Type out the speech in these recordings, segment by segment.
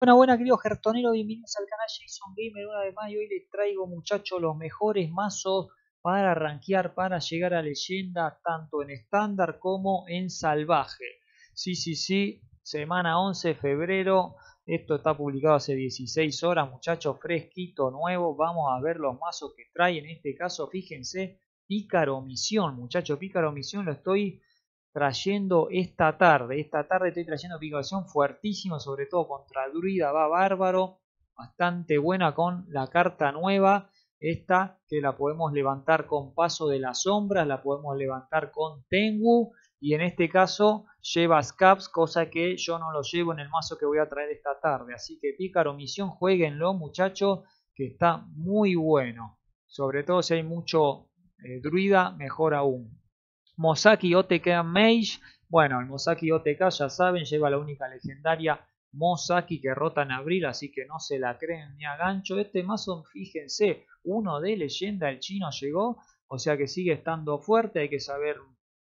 Bueno, buenas queridos Gertonero, bienvenidos al canal Jason Gamer una vez más y hoy les traigo muchachos los mejores mazos para rankear, para llegar a leyenda tanto en estándar como en salvaje. Sí, sí, sí, semana 11 de febrero, esto está publicado hace 16 horas muchachos, fresquito, nuevo, vamos a ver los mazos que trae, en este caso fíjense, Pícaro Misión, muchachos, Pícaro Misión lo estoy trayendo esta tarde. Esta tarde estoy trayendo picación fuertísima, sobre todo contra Druida, va bárbaro, bastante buena con la carta nueva. Esta que la podemos levantar con paso de las sombras, la podemos levantar con Tengu y en este caso lleva Scaps, cosa que yo no lo llevo en el mazo que voy a traer esta tarde. Así que Pícaro Misión, jueguenlo muchachos, que está muy bueno. Sobre todo si hay mucho eh, druida, mejor aún. Mosaki OTK Mage. Bueno, el Mosaki OTK ya saben, lleva la única legendaria Mosaki que rota en abril, así que no se la creen ni a gancho. Este mazo, fíjense, uno de leyenda, el chino llegó, o sea que sigue estando fuerte, hay que saber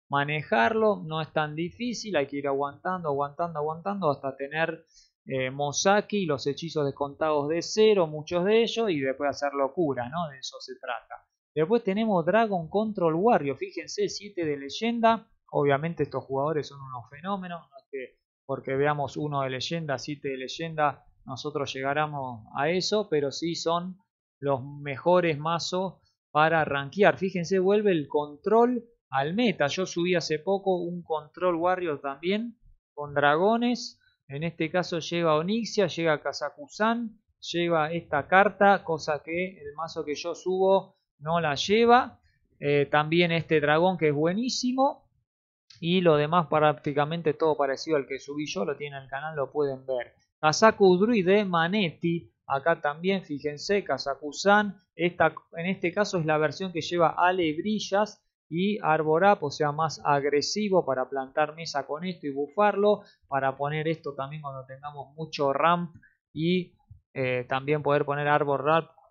manejarlo, no es tan difícil, hay que ir aguantando, aguantando, aguantando hasta tener eh, Mosaki, los hechizos descontados de cero, muchos de ellos, y después hacer locura, ¿no? De eso se trata. Después tenemos Dragon Control Warrior, fíjense, 7 de leyenda. Obviamente estos jugadores son unos fenómenos, no es que porque veamos uno de leyenda, 7 de leyenda, nosotros llegaremos a eso, pero sí son los mejores mazos para rankear. Fíjense, vuelve el control al meta. Yo subí hace poco un control Warrior también con dragones. En este caso lleva Onixia, llega Kazakusan, lleva esta carta, cosa que el mazo que yo subo no la lleva. Eh, también este dragón que es buenísimo. Y lo demás prácticamente todo parecido al que subí yo, lo tiene en el canal, lo pueden ver. Kazaku de Manetti, acá también fíjense, Kazakusan, esta, en este caso es la versión que lleva alebrillas y Arborap, o sea, más agresivo para plantar mesa con esto y bufarlo, para poner esto también cuando tengamos mucho ramp y eh, también poder poner Arbor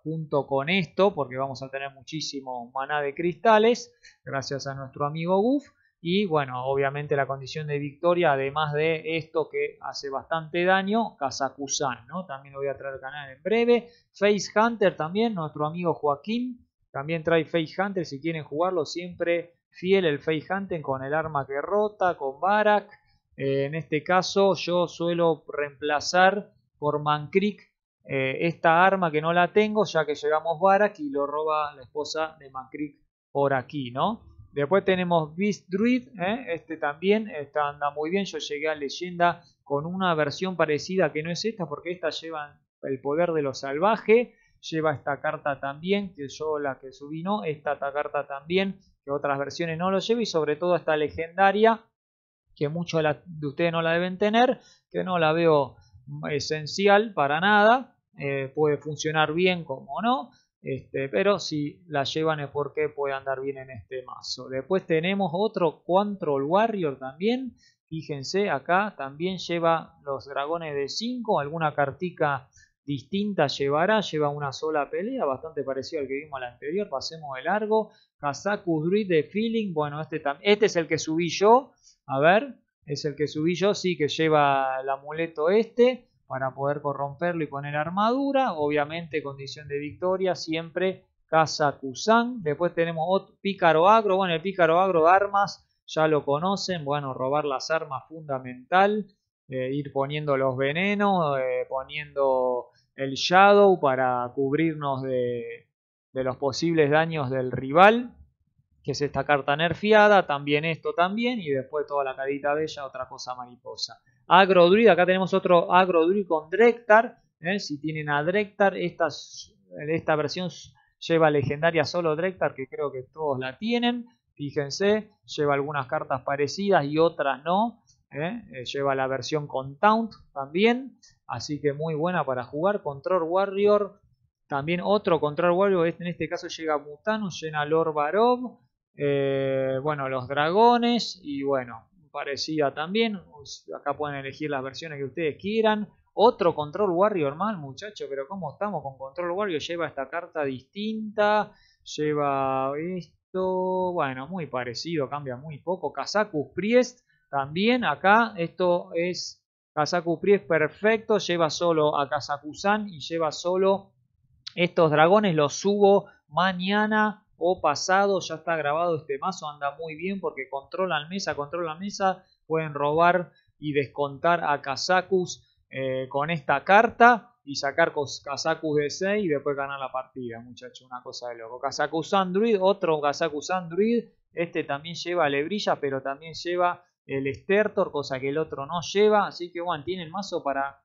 junto con esto, porque vamos a tener muchísimo maná de cristales, gracias a nuestro amigo Guf Y bueno, obviamente la condición de victoria, además de esto que hace bastante daño, Kazakusan, ¿no? También lo voy a traer al canal en breve. Face Hunter también, nuestro amigo Joaquín, también trae Face Hunter, si quieren jugarlo, siempre fiel el Face Hunter con el arma que rota, con Barak. Eh, en este caso yo suelo reemplazar por Mancric eh, esta arma que no la tengo, ya que llegamos Barak y lo roba la esposa de Macri por aquí, ¿no? Después tenemos Beast Druid, ¿eh? este también está anda muy bien, yo llegué a leyenda con una versión parecida que no es esta, porque esta lleva el poder de lo salvaje, lleva esta carta también, que yo la que subí no, esta carta también, que otras versiones no lo llevo y sobre todo esta legendaria, que muchos de ustedes no la deben tener, que no la veo esencial para nada, eh, puede funcionar bien como no. Este, pero si la llevan es porque puede andar bien en este mazo. Después tenemos otro Control Warrior también. Fíjense acá también lleva los dragones de 5. Alguna cartica distinta llevará. Lleva una sola pelea. Bastante parecido al que vimos la anterior. Pasemos de largo. Kazaku Druid de Feeling. Bueno, este, este es el que subí yo. A ver. Es el que subí yo. Sí, que lleva el amuleto este para poder corromperlo y poner armadura. Obviamente, condición de victoria, siempre Casa Kusan. Después tenemos otro, Pícaro Agro. Bueno, el Pícaro Agro de armas, ya lo conocen. Bueno, robar las armas fundamental. Eh, ir poniendo los venenos, eh, poniendo el shadow para cubrirnos de, los posibles daños del rival que es esta carta nerfiada, también esto también, y después toda la carita bella, otra cosa mariposa. Druid, acá tenemos otro Druid con Drektar. ¿eh? Si tienen a Drektar, esta, esta versión lleva legendaria solo Drektar, que creo que todos la tienen. Fíjense, lleva algunas cartas parecidas y otras no. ¿eh? Eh, lleva la versión con Taunt también. Así que muy buena para jugar. Control Warrior. También otro Control Warrior. Este, en este caso llega Mutano, llena Lord Barov. bueno, los dragones. Y bueno, parecida también. Acá pueden elegir las versiones que ustedes quieran. Otro Control Warrior mal muchacho, pero ¿cómo estamos con Control Warrior? Lleva esta carta distinta, lleva esto, bueno, muy parecido, cambia muy poco. Kazakus Priest también, acá esto es Kazakus Priest perfecto, lleva solo a Kazakusan y lleva solo estos dragones, los subo mañana o pasado, ya está grabado este mazo, anda muy bien porque controlan mesa, controlan mesa, pueden robar y descontar a Kazakus eh, con esta carta y sacar Kazakus de 6 y después ganar la partida, muchachos, una cosa de loco. Kazakus Android, otro Kazakus Android, este también lleva Lebrilla, pero también lleva el Stertor, cosa que el otro no lleva, así que bueno, tiene el mazo para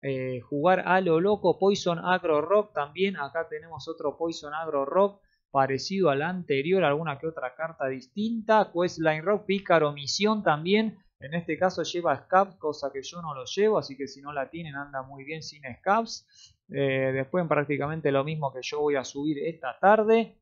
eh, jugar a lo loco, Poison Agro Rock también, acá tenemos otro Poison Agro Rock, parecido a la anterior, alguna que otra carta distinta. Questline Rock, Pícaro, Misión también. En este caso lleva Scabs, cosa que yo no lo llevo, así que si no la tienen anda muy bien sin Scabs. Eh, después prácticamente lo mismo que yo voy a subir esta tarde.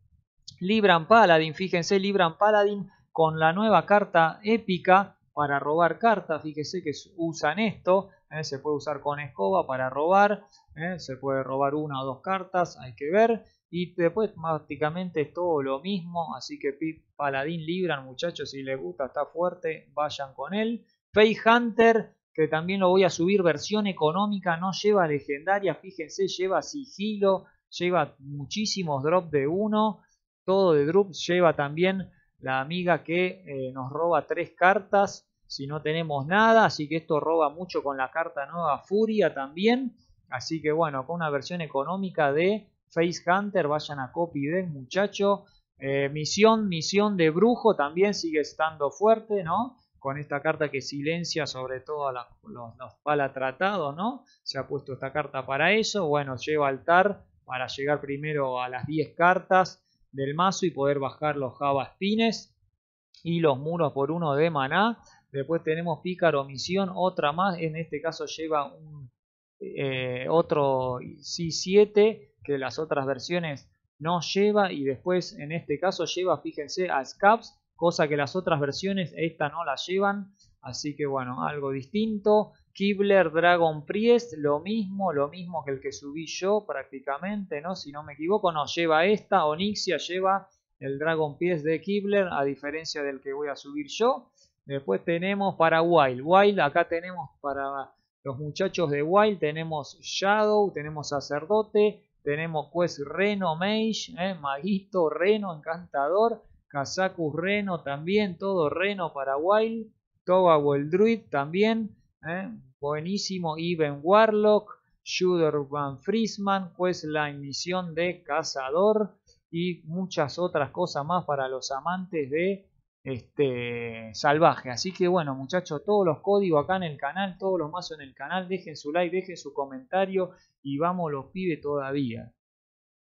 Libran Paladin, fíjense, Libran Paladin con la nueva carta épica para robar cartas, fíjense que usan esto. ¿eh? se puede usar con escoba para robar, ¿eh? se puede robar una o dos cartas, hay que ver. Y después prácticamente es todo lo mismo, así que Paladín Libran muchachos, si les gusta, está fuerte, vayan con él. face Hunter, que también lo voy a subir, versión económica, no lleva legendaria, fíjense, lleva sigilo, lleva muchísimos drops de uno, todo de drops, lleva también la amiga que eh, nos roba tres cartas, si no tenemos nada, así que esto roba mucho con la carta nueva Furia también. Así que bueno, con una versión económica de Face Hunter, vayan a copy deck, muchacho. Eh, misión, misión de brujo también sigue estando fuerte, ¿no? Con esta carta que silencia sobre todo a los, los palatratados, ¿no? Se ha puesto esta carta para eso. Bueno, lleva altar para llegar primero a las 10 cartas del mazo y poder bajar los spines y los muros por uno de maná. Después tenemos pícaro Misión, otra más, en este caso lleva un, eh, otro C7 que las otras versiones no lleva y después en este caso lleva, fíjense, a scaps, cosa que las otras versiones esta no la llevan, así que bueno, algo distinto. Kibler Dragon Priest, lo mismo, lo mismo que el que subí yo prácticamente, ¿no? Si no me equivoco, no, lleva esta, Onixia lleva el Dragon Priest de Kibler, a diferencia del que voy a subir yo. Después tenemos para Wild. acá tenemos para los muchachos de Wild, tenemos Shadow, tenemos Sacerdote, tenemos pues Reno Mage, eh, Magisto, Reno, Encantador, Kazakus Reno también, todo Reno para Wild, Toba Druid también, eh, buenísimo, Even Warlock, Juder Van Friesman, pues la emisión de Cazador y muchas otras cosas más para los amantes de este, salvaje. Así que bueno, muchachos, todos los códigos acá en el canal, todos los más en el canal, dejen su like, dejen su comentario y vamos los pibes todavía.